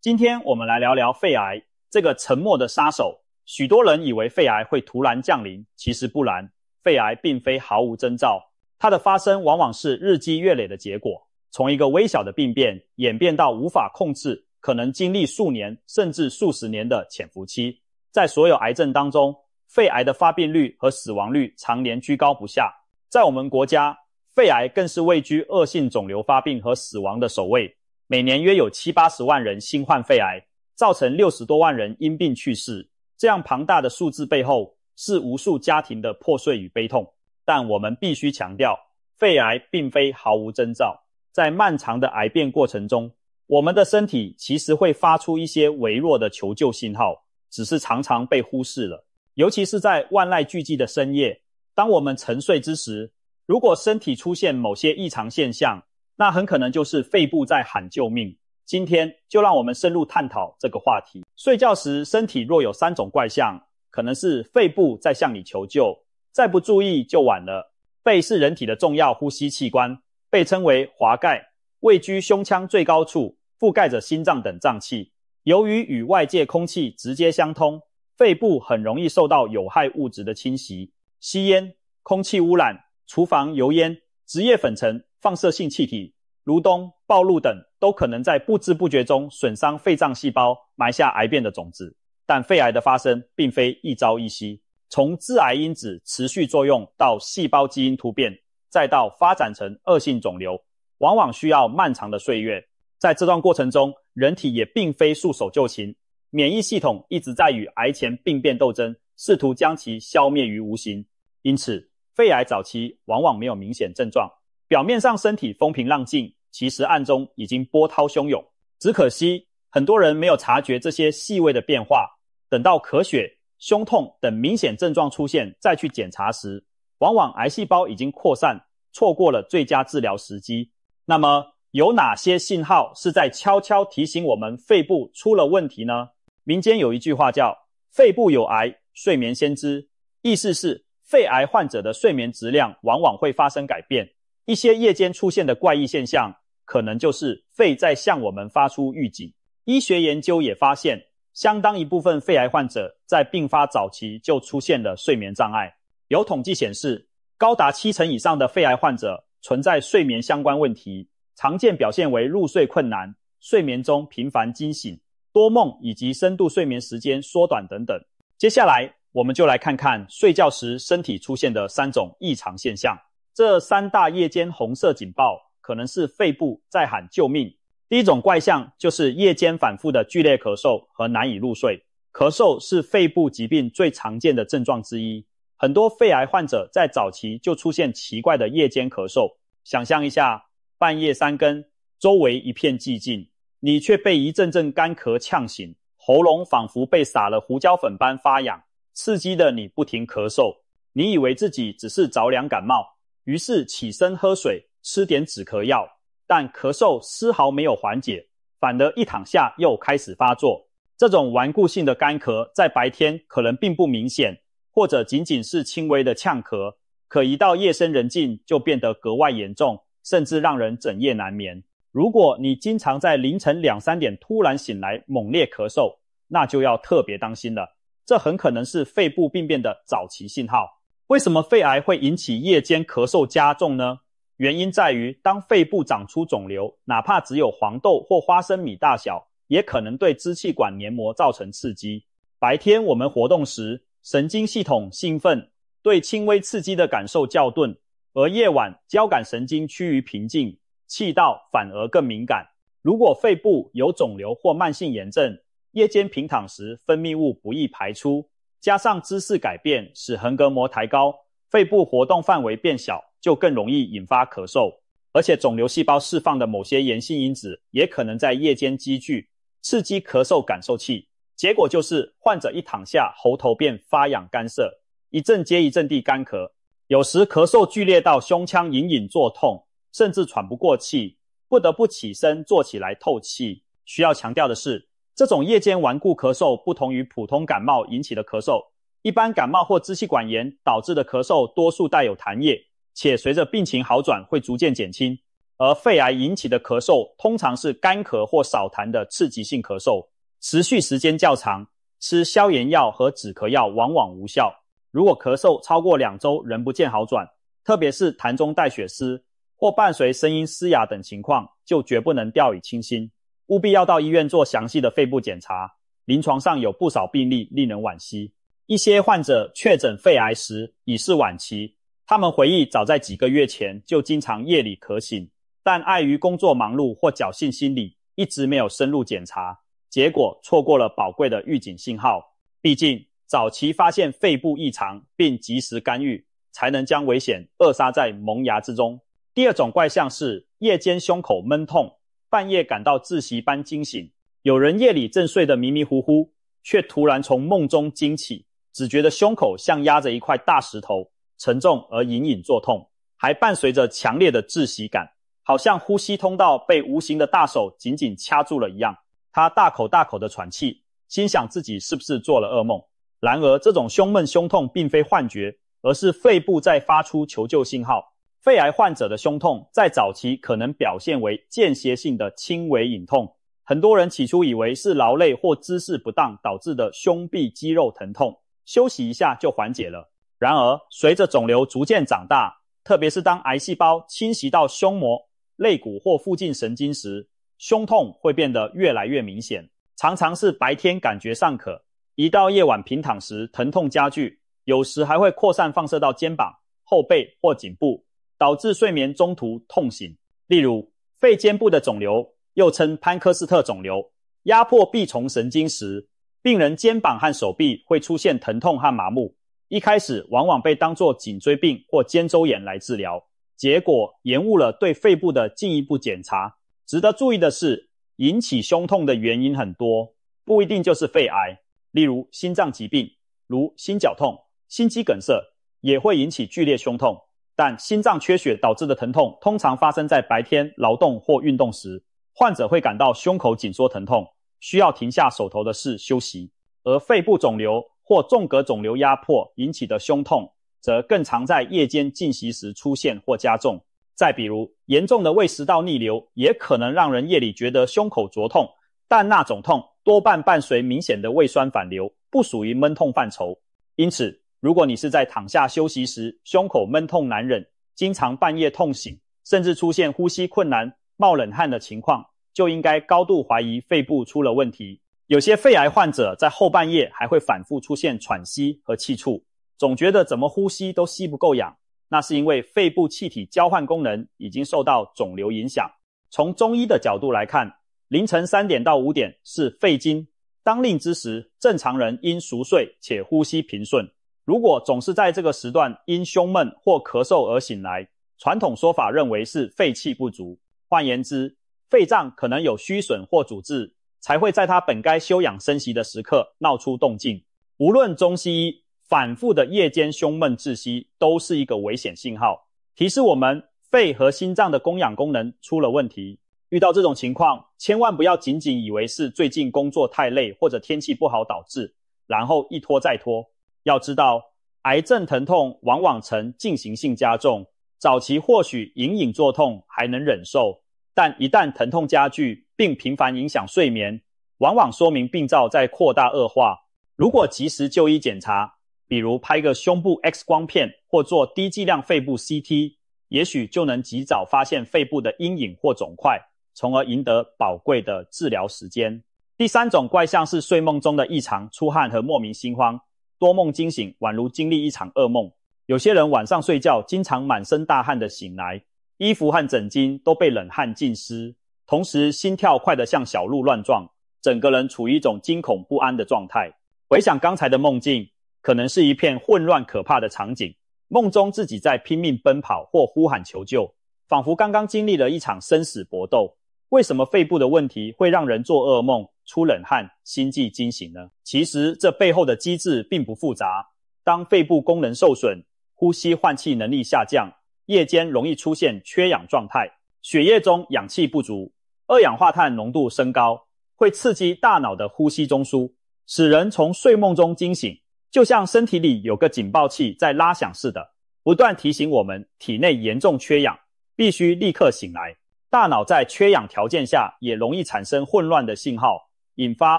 今天我们来聊聊肺癌这个沉默的杀手。许多人以为肺癌会突然降临，其实不然。肺癌并非毫无征兆，它的发生往往是日积月累的结果。从一个微小的病变演变到无法控制，可能经历数年甚至数十年的潜伏期。在所有癌症当中，肺癌的发病率和死亡率常年居高不下。在我们国家，肺癌更是位居恶性肿瘤发病和死亡的首位。每年约有七八十万人新患肺癌，造成六十多万人因病去世。这样庞大的数字背后，是无数家庭的破碎与悲痛。但我们必须强调，肺癌并非毫无征兆。在漫长的癌变过程中，我们的身体其实会发出一些微弱的求救信号，只是常常被忽视了。尤其是在万籁俱寂的深夜，当我们沉睡之时，如果身体出现某些异常现象，那很可能就是肺部在喊救命。今天就让我们深入探讨这个话题。睡觉时身体若有三种怪象，可能是肺部在向你求救，再不注意就晚了。肺是人体的重要呼吸器官，被称为“华盖”，位居胸腔最高处，覆盖着心脏等脏器。由于与外界空气直接相通，肺部很容易受到有害物质的侵袭，吸烟、空气污染、厨房油烟。职业粉尘、放射性气体、炉冬暴露等都可能在不知不觉中损伤肺脏细胞，埋下癌变的种子。但肺癌的发生并非一朝一夕，从致癌因子持续作用到细胞基因突变，再到发展成恶性肿瘤，往往需要漫长的岁月。在这段过程中，人体也并非束手就擒，免疫系统一直在与癌前病变斗争，试图将其消灭于无形。因此，肺癌早期往往没有明显症状，表面上身体风平浪静，其实暗中已经波涛汹涌。只可惜很多人没有察觉这些细微的变化，等到咳血、胸痛等明显症状出现再去检查时，往往癌细胞已经扩散，错过了最佳治疗时机。那么，有哪些信号是在悄悄提醒我们肺部出了问题呢？民间有一句话叫“肺部有癌，睡眠先知”，意思是。肺癌患者的睡眠质量往往会发生改变，一些夜间出现的怪异现象，可能就是肺在向我们发出预警。医学研究也发现，相当一部分肺癌患者在病发早期就出现了睡眠障碍。有统计显示，高达七成以上的肺癌患者存在睡眠相关问题，常见表现为入睡困难、睡眠中频繁惊醒、多梦以及深度睡眠时间缩短等等。接下来。我们就来看看睡觉时身体出现的三种异常现象。这三大夜间红色警报可能是肺部在喊救命。第一种怪象就是夜间反复的剧烈咳嗽和难以入睡。咳嗽是肺部疾病最常见的症状之一，很多肺癌患者在早期就出现奇怪的夜间咳嗽。想象一下，半夜三更，周围一片寂静，你却被一阵阵干咳呛醒，喉咙仿佛被撒了胡椒粉般发痒。刺激的你不停咳嗽，你以为自己只是着凉感冒，于是起身喝水，吃点止咳药，但咳嗽丝毫没有缓解，反而一躺下又开始发作。这种顽固性的干咳，在白天可能并不明显，或者仅仅是轻微的呛咳，可一到夜深人静就变得格外严重，甚至让人整夜难眠。如果你经常在凌晨两三点突然醒来，猛烈咳嗽，那就要特别当心了。这很可能是肺部病变的早期信号。为什么肺癌会引起夜间咳嗽加重呢？原因在于，当肺部长出肿瘤，哪怕只有黄豆或花生米大小，也可能对支气管黏膜造成刺激。白天我们活动时，神经系统兴奋，对轻微刺激的感受较钝；而夜晚交感神经趋于平静，气道反而更敏感。如果肺部有肿瘤或慢性炎症，夜间平躺时，分泌物不易排出，加上姿势改变使横膈膜抬高，肺部活动范围变小，就更容易引发咳嗽。而且肿瘤细胞释放的某些炎性因子也可能在夜间积聚，刺激咳嗽感受器，结果就是患者一躺下，喉头便发痒干涩，一阵接一阵地干咳，有时咳嗽剧烈到胸腔隐隐作痛，甚至喘不过气，不得不起身坐起来透气。需要强调的是。这种夜间顽固咳嗽不同于普通感冒引起的咳嗽，一般感冒或支气管炎导致的咳嗽，多数带有痰液，且随着病情好转会逐渐减轻；而肺癌引起的咳嗽，通常是干咳或少痰的刺激性咳嗽，持续时间较长，吃消炎药和止咳药往往无效。如果咳嗽超过两周仍不见好转，特别是痰中带血丝或伴随声音嘶哑等情况，就绝不能掉以轻心。务必要到医院做详细的肺部检查。临床上有不少病例令人惋惜，一些患者确诊肺癌时已是晚期。他们回忆，早在几个月前就经常夜里咳醒，但碍于工作忙碌或侥幸心理，一直没有深入检查，结果错过了宝贵的预警信号。毕竟，早期发现肺部异常并及时干预，才能将危险扼杀在萌芽之中。第二种怪象是夜间胸口闷痛。半夜感到窒息般惊醒，有人夜里正睡得迷迷糊糊，却突然从梦中惊起，只觉得胸口像压着一块大石头，沉重而隐隐作痛，还伴随着强烈的窒息感，好像呼吸通道被无形的大手紧紧掐住了一样。他大口大口的喘气，心想自己是不是做了噩梦？然而，这种胸闷胸痛并非幻觉，而是肺部在发出求救信号。肺癌患者的胸痛在早期可能表现为间歇性的轻微隐痛，很多人起初以为是劳累或姿势不当导致的胸壁肌肉疼痛，休息一下就缓解了。然而，随着肿瘤逐渐长大，特别是当癌细胞侵袭到胸膜、肋骨或附近神经时，胸痛会变得越来越明显。常常是白天感觉尚可，一到夜晚平躺时疼痛加剧，有时还会扩散放射到肩膀、后背或颈部。导致睡眠中途痛醒，例如肺尖部的肿瘤，又称潘科斯特肿瘤，压迫臂丛神经时，病人肩膀和手臂会出现疼痛和麻木。一开始往往被当作颈椎病或肩周炎来治疗，结果延误了对肺部的进一步检查。值得注意的是，引起胸痛的原因很多，不一定就是肺癌。例如心脏疾病，如心绞痛、心肌梗塞，也会引起剧烈胸痛。但心脏缺血导致的疼痛通常发生在白天劳动或运动时，患者会感到胸口紧缩疼痛，需要停下手头的事休息；而肺部肿瘤或纵隔肿瘤压迫引起的胸痛，则更常在夜间进息时出现或加重。再比如，严重的胃食道逆流也可能让人夜里觉得胸口灼痛，但那种痛多半伴随明显的胃酸反流，不属于闷痛范畴，因此。如果你是在躺下休息时胸口闷痛难忍，经常半夜痛醒，甚至出现呼吸困难、冒冷汗的情况，就应该高度怀疑肺部出了问题。有些肺癌患者在后半夜还会反复出现喘息和气促，总觉得怎么呼吸都吸不够氧，那是因为肺部气体交换功能已经受到肿瘤影响。从中医的角度来看，凌晨三点到五点是肺经当令之时，正常人应熟睡且呼吸平顺。如果总是在这个时段因胸闷或咳嗽而醒来，传统说法认为是肺气不足。换言之，肺脏可能有虚损或阻滞，才会在它本该休养生息的时刻闹出动静。无论中西医，反复的夜间胸闷窒息都是一个危险信号，提示我们肺和心脏的供氧功能出了问题。遇到这种情况，千万不要仅仅以为是最近工作太累或者天气不好导致，然后一拖再拖。要知道，癌症疼痛往往呈进行性加重，早期或许隐隐作痛还能忍受，但一旦疼痛加剧并频繁影响睡眠，往往说明病灶在扩大恶化。如果及时就医检查，比如拍个胸部 X 光片或做低剂量肺部 CT，也许就能及早发现肺部的阴影或肿块，从而赢得宝贵的治疗时间。第三种怪象是睡梦中的异常出汗和莫名心慌。多梦惊醒，宛如经历一场噩梦。有些人晚上睡觉，经常满身大汗的醒来，衣服和枕巾都被冷汗浸湿，同时心跳快得像小鹿乱撞，整个人处于一种惊恐不安的状态。回想刚才的梦境，可能是一片混乱可怕的场景，梦中自己在拼命奔跑或呼喊求救，仿佛刚刚经历了一场生死搏斗。为什么肺部的问题会让人做噩梦？出冷汗、心悸惊醒呢？其实这背后的机制并不复杂。当肺部功能受损，呼吸换气能力下降，夜间容易出现缺氧状态，血液中氧气不足，二氧化碳浓度升高，会刺激大脑的呼吸中枢，使人从睡梦中惊醒，就像身体里有个警报器在拉响似的，不断提醒我们体内严重缺氧，必须立刻醒来。大脑在缺氧条件下也容易产生混乱的信号。引发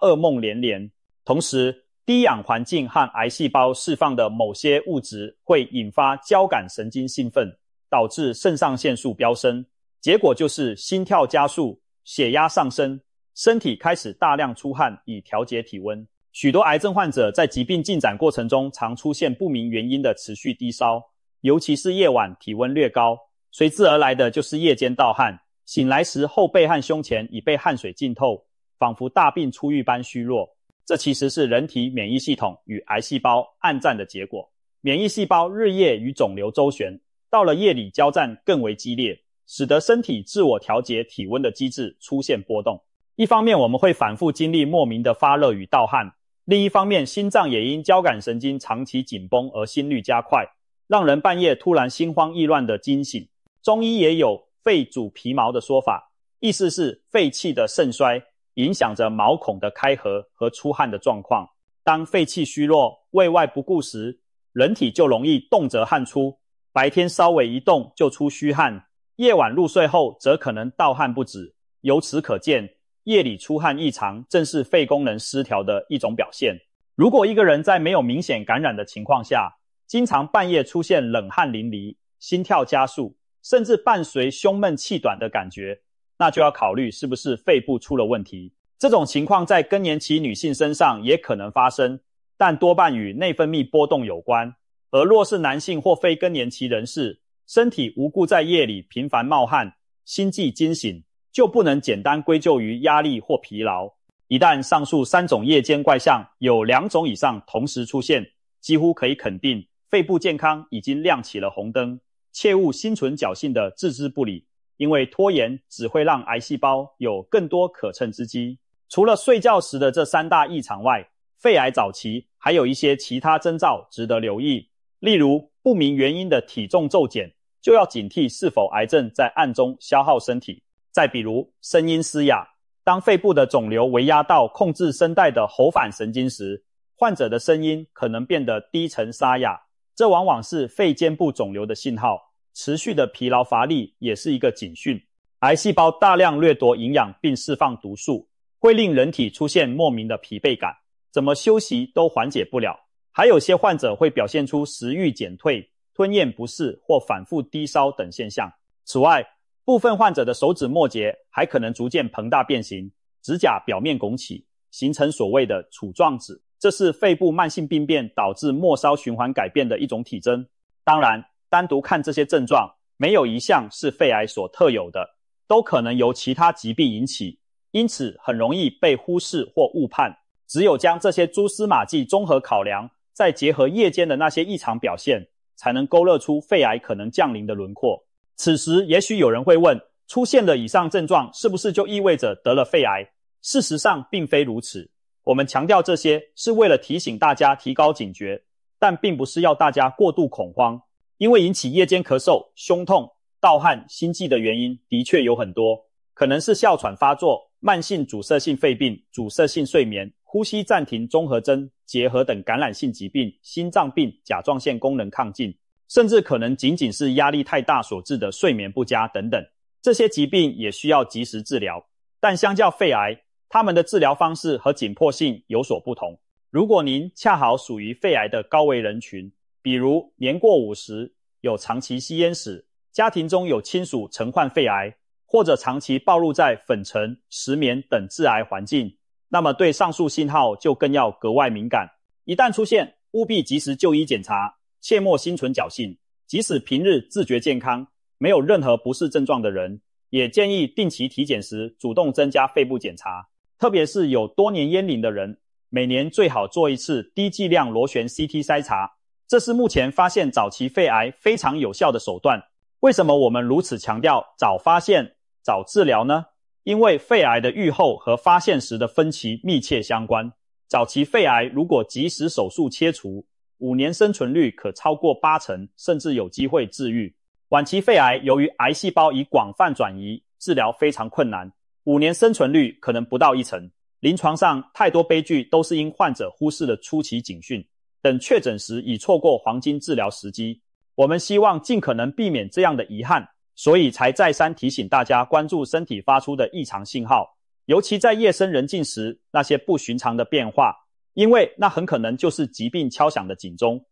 噩梦连连。同时，低氧环境和癌细胞释放的某些物质会引发交感神经兴奋，导致肾上腺素飙升，结果就是心跳加速、血压上升，身体开始大量出汗以调节体温。许多癌症患者在疾病进展过程中，常出现不明原因的持续低烧，尤其是夜晚体温略高，随之而来的就是夜间盗汗，醒来时后背和胸前已被汗水浸透。仿佛大病初愈般虚弱，这其实是人体免疫系统与癌细胞暗战的结果。免疫细胞日夜与肿瘤周旋，到了夜里交战更为激烈，使得身体自我调节体温的机制出现波动。一方面，我们会反复经历莫名的发热与盗汗；另一方面，心脏也因交感神经长期紧绷而心率加快，让人半夜突然心慌意乱的惊醒。中医也有“肺主皮毛”的说法，意思是肺气的盛衰。影响着毛孔的开合和出汗的状况。当肺气虚弱、胃外不固时，人体就容易动则汗出，白天稍微一动就出虚汗，夜晚入睡后则可能盗汗不止。由此可见，夜里出汗异常正是肺功能失调的一种表现。如果一个人在没有明显感染的情况下，经常半夜出现冷汗淋漓、心跳加速，甚至伴随胸闷气短的感觉。那就要考虑是不是肺部出了问题。这种情况在更年期女性身上也可能发生，但多半与内分泌波动有关。而若是男性或非更年期人士，身体无故在夜里频繁冒汗、心悸惊醒，就不能简单归咎于压力或疲劳。一旦上述三种夜间怪象有两种以上同时出现，几乎可以肯定肺部健康已经亮起了红灯，切勿心存侥幸的置之不理。因为拖延只会让癌细胞有更多可乘之机。除了睡觉时的这三大异常外，肺癌早期还有一些其他征兆值得留意，例如不明原因的体重骤减，就要警惕是否癌症在暗中消耗身体。再比如声音嘶哑，当肺部的肿瘤围压到控制声带的喉返神经时，患者的声音可能变得低沉沙哑，这往往是肺尖部肿瘤的信号。持续的疲劳乏力也是一个警讯。癌细胞大量掠夺营养并释放毒素，会令人体出现莫名的疲惫感，怎么休息都缓解不了。还有些患者会表现出食欲减退、吞咽不适或反复低烧等现象。此外，部分患者的手指末节还可能逐渐膨大变形，指甲表面拱起，形成所谓的杵状指，这是肺部慢性病变导致末梢循环改变的一种体征。当然。单独看这些症状，没有一项是肺癌所特有的，都可能由其他疾病引起，因此很容易被忽视或误判。只有将这些蛛丝马迹综合考量，再结合夜间的那些异常表现，才能勾勒出肺癌可能降临的轮廓。此时，也许有人会问：出现了以上症状，是不是就意味着得了肺癌？事实上，并非如此。我们强调这些，是为了提醒大家提高警觉，但并不是要大家过度恐慌。因为引起夜间咳嗽、胸痛、盗汗、心悸的原因的确有很多，可能是哮喘发作、慢性阻塞性肺病、阻塞性睡眠呼吸暂停综合征、结核等感染性疾病、心脏病、甲状腺功能亢进，甚至可能仅仅是压力太大所致的睡眠不佳等等。这些疾病也需要及时治疗，但相较肺癌，他们的治疗方式和紧迫性有所不同。如果您恰好属于肺癌的高危人群。比如年过五十、有长期吸烟史、家庭中有亲属曾患肺癌，或者长期暴露在粉尘、石棉等致癌环境，那么对上述信号就更要格外敏感。一旦出现，务必及时就医检查，切莫心存侥幸。即使平日自觉健康、没有任何不适症状的人，也建议定期体检时主动增加肺部检查。特别是有多年烟龄的人，每年最好做一次低剂量螺旋 CT 筛查。这是目前发现早期肺癌非常有效的手段。为什么我们如此强调早发现、早治疗呢？因为肺癌的预后和发现时的分歧密切相关。早期肺癌如果及时手术切除，五年生存率可超过八成，甚至有机会治愈。晚期肺癌由于癌细胞已广泛转移，治疗非常困难，五年生存率可能不到一成。临床上太多悲剧都是因患者忽视了初期警讯。等确诊时已错过黄金治疗时机，我们希望尽可能避免这样的遗憾，所以才再三提醒大家关注身体发出的异常信号，尤其在夜深人静时那些不寻常的变化，因为那很可能就是疾病敲响的警钟。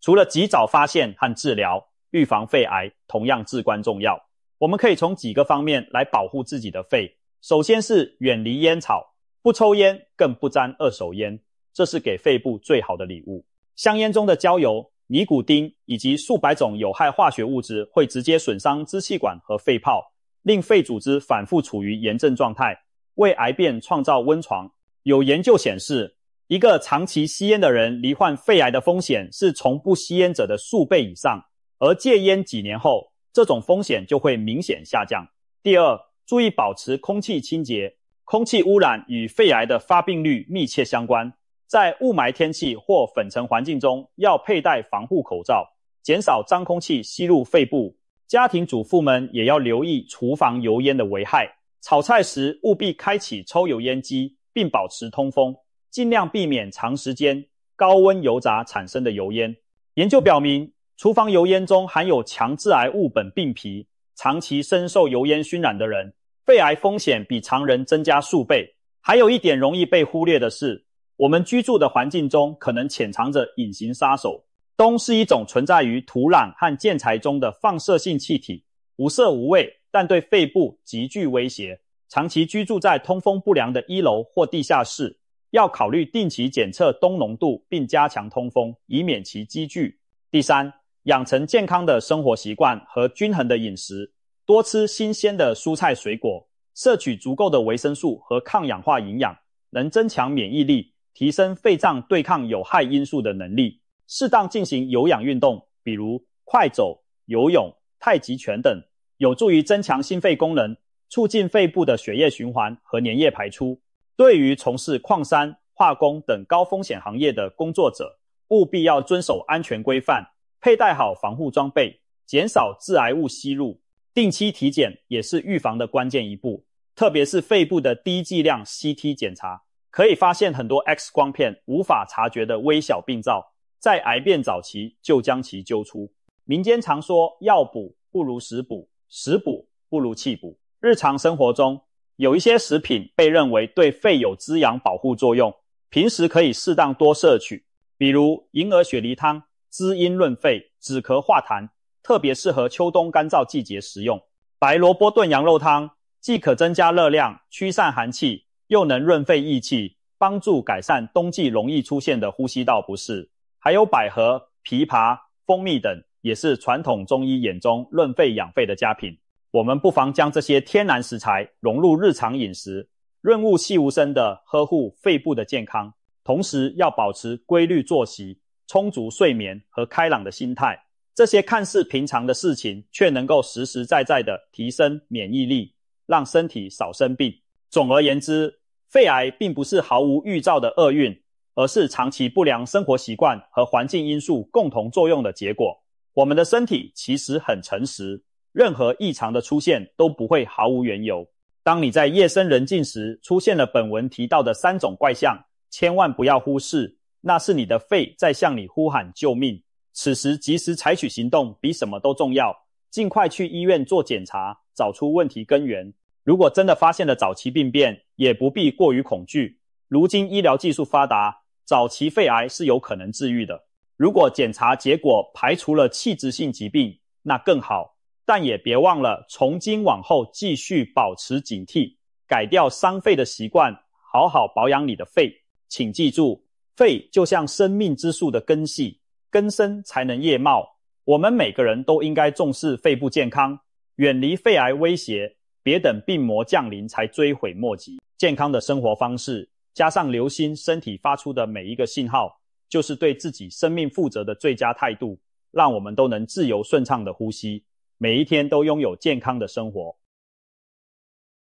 除了及早发现和治疗，预防肺癌同样至关重要。我们可以从几个方面来保护自己的肺，首先是远离烟草，不抽烟，更不沾二手烟，这是给肺部最好的礼物。香烟中的焦油、尼古丁以及数百种有害化学物质会直接损伤支气管和肺泡，令肺组织反复处于炎症状态，为癌变创造温床。有研究显示，一个长期吸烟的人罹患肺癌的风险是从不吸烟者的数倍以上，而戒烟几年后，这种风险就会明显下降。第二，注意保持空气清洁，空气污染与肺癌的发病率密切相关。在雾霾天气或粉尘环境中，要佩戴防护口罩，减少脏空气吸入肺部。家庭主妇们也要留意厨房油烟的危害。炒菜时务必开启抽油烟机，并保持通风，尽量避免长时间高温油炸产生的油烟。研究表明，厨房油烟中含有强致癌物苯并芘，长期深受油烟熏染的人，肺癌风险比常人增加数倍。还有一点容易被忽略的是。我们居住的环境中可能潜藏着隐形杀手氡，是一种存在于土壤和建材中的放射性气体，无色无味，但对肺部极具威胁。长期居住在通风不良的一楼或地下室，要考虑定期检测氡浓度，并加强通风，以免其积聚。第三，养成健康的生活习惯和均衡的饮食，多吃新鲜的蔬菜水果，摄取足够的维生素和抗氧化营养，能增强免疫力。提升肺脏对抗有害因素的能力，适当进行有氧运动，比如快走、游泳、太极拳等，有助于增强心肺功能，促进肺部的血液循环和粘液排出。对于从事矿山、化工等高风险行业的工作者，务必要遵守安全规范，佩戴好防护装备，减少致癌物吸入。定期体检也是预防的关键一步，特别是肺部的低剂量 CT 检查。可以发现很多 X 光片无法察觉的微小病灶，在癌变早期就将其揪出。民间常说“药补不如食补，食补不如气补”。日常生活中，有一些食品被认为对肺有滋养保护作用，平时可以适当多摄取，比如银耳雪梨汤，滋阴润肺、止咳化痰，特别适合秋冬干燥季节食用。白萝卜炖羊肉汤，既可增加热量，驱散寒气。又能润肺益气，帮助改善冬季容易出现的呼吸道不适。还有百合、枇杷、蜂蜜等，也是传统中医眼中润肺养肺的佳品。我们不妨将这些天然食材融入日常饮食，润物细无声的呵护肺部的健康。同时，要保持规律作息、充足睡眠和开朗的心态。这些看似平常的事情，却能够实实在在的提升免疫力，让身体少生病。总而言之，肺癌并不是毫无预兆的厄运，而是长期不良生活习惯和环境因素共同作用的结果。我们的身体其实很诚实，任何异常的出现都不会毫无缘由。当你在夜深人静时出现了本文提到的三种怪象，千万不要忽视，那是你的肺在向你呼喊救命。此时及时采取行动比什么都重要，尽快去医院做检查，找出问题根源。如果真的发现了早期病变，也不必过于恐惧。如今医疗技术发达，早期肺癌是有可能治愈的。如果检查结果排除了器质性疾病，那更好。但也别忘了，从今往后继续保持警惕，改掉伤肺的习惯，好好保养你的肺。请记住，肺就像生命之树的根系，根深才能叶茂。我们每个人都应该重视肺部健康，远离肺癌威胁。别等病魔降临才追悔莫及。健康的生活方式，加上留心身体发出的每一个信号，就是对自己生命负责的最佳态度。让我们都能自由顺畅的呼吸，每一天都拥有健康的生活。